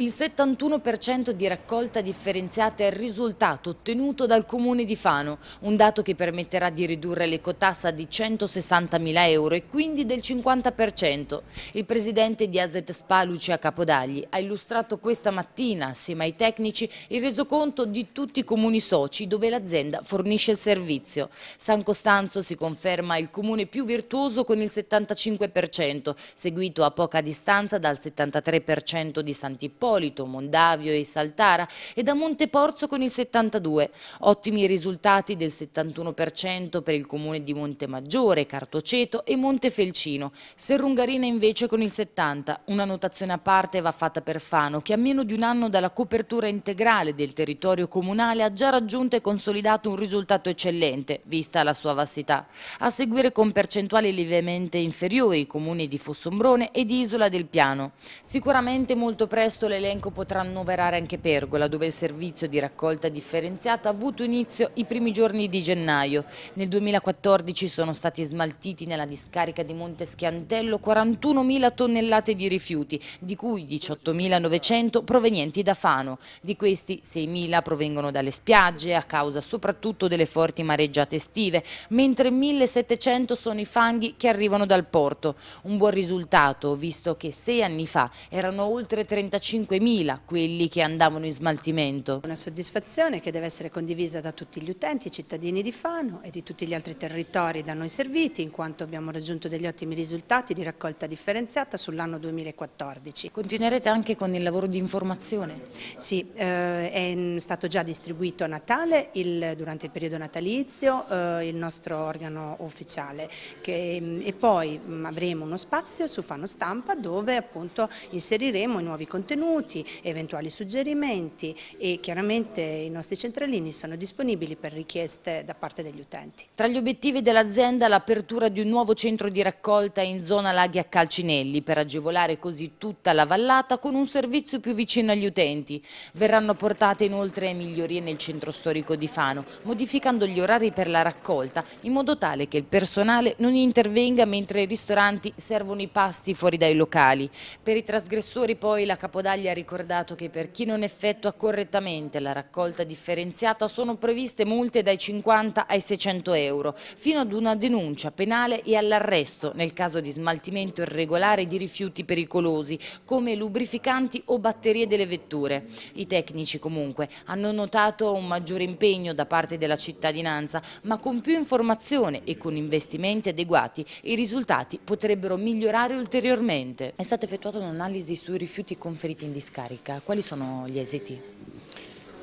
Il 71% di raccolta differenziata è il risultato ottenuto dal Comune di Fano, un dato che permetterà di ridurre l'ecotassa di 160.000 euro e quindi del 50%. Il presidente di Aset Spa, Lucia Capodagli, ha illustrato questa mattina, assieme ai tecnici, il resoconto di tutti i comuni soci dove l'azienda fornisce il servizio. San Costanzo si conferma il comune più virtuoso con il 75%, seguito a poca distanza dal 73% di Sant'Ippolito Ippolito, Mondavio e Saltara e da Monteporzio con il 72. Ottimi risultati del 71% per il comune di Montemaggiore, Cartoceto e Montefelcino. Serrungarina invece con il 70%. Una notazione a parte va fatta per Fano che a meno di un anno dalla copertura integrale del territorio comunale ha già raggiunto e consolidato un risultato eccellente, vista la sua vastità. A seguire con percentuali lievemente inferiori i comuni di Fossombrone e di Isola del Piano. Sicuramente molto presto le l'elenco potrà annoverare anche Pergola, dove il servizio di raccolta differenziata ha avuto inizio i primi giorni di gennaio. Nel 2014 sono stati smaltiti nella discarica di Monte Schiantello 41.000 tonnellate di rifiuti, di cui 18.900 provenienti da Fano. Di questi 6.000 provengono dalle spiagge, a causa soprattutto delle forti mareggiate estive, mentre 1.700 sono i fanghi che arrivano dal porto. Un buon risultato, visto che sei anni fa erano oltre 35 5.000 quelli che andavano in smaltimento. Una soddisfazione che deve essere condivisa da tutti gli utenti, i cittadini di Fano e di tutti gli altri territori da noi serviti, in quanto abbiamo raggiunto degli ottimi risultati di raccolta differenziata sull'anno 2014. Continuerete anche con il lavoro di informazione? Sì, eh, è stato già distribuito a Natale, il, durante il periodo natalizio, eh, il nostro organo ufficiale che, mm, e poi mm, avremo uno spazio su Fano Stampa dove appunto inseriremo i nuovi contenuti contenuti, eventuali suggerimenti e chiaramente i nostri centralini sono disponibili per richieste da parte degli utenti. Tra gli obiettivi dell'azienda l'apertura di un nuovo centro di raccolta in zona Laghi a Calcinelli per agevolare così tutta la vallata con un servizio più vicino agli utenti. Verranno portate inoltre migliorie nel centro storico di Fano, modificando gli orari per la raccolta in modo tale che il personale non intervenga mentre i ristoranti servono i pasti fuori dai locali. Per i trasgressori poi la capodaglia Battaglia ha ricordato che per chi non effettua correttamente la raccolta differenziata sono previste multe dai 50 ai 600 euro, fino ad una denuncia penale e all'arresto nel caso di smaltimento irregolare di rifiuti pericolosi come lubrificanti o batterie delle vetture. I tecnici comunque hanno notato un maggiore impegno da parte della cittadinanza, ma con più informazione e con investimenti adeguati i risultati potrebbero migliorare ulteriormente. È stata effettuata un'analisi sui rifiuti conferiti in in discarica, quali sono gli esiti?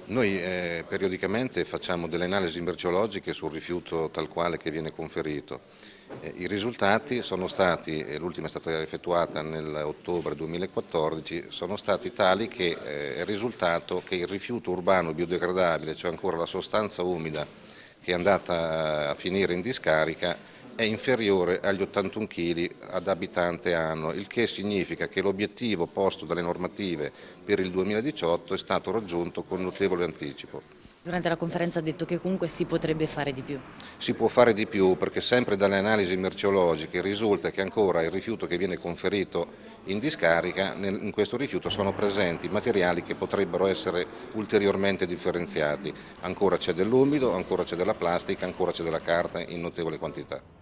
Noi eh, periodicamente facciamo delle analisi merceologiche sul rifiuto tal quale che viene conferito. Eh, I risultati sono stati, l'ultima è stata effettuata nell'ottobre 2014, sono stati tali che eh, è risultato che il rifiuto urbano biodegradabile, cioè ancora la sostanza umida che è andata a finire in discarica, è inferiore agli 81 kg ad abitante anno, il che significa che l'obiettivo posto dalle normative per il 2018 è stato raggiunto con notevole anticipo. Durante la conferenza ha detto che comunque si potrebbe fare di più. Si può fare di più perché sempre dalle analisi merceologiche risulta che ancora il rifiuto che viene conferito in discarica, in questo rifiuto sono presenti materiali che potrebbero essere ulteriormente differenziati. Ancora c'è dell'umido, ancora c'è della plastica, ancora c'è della carta in notevole quantità.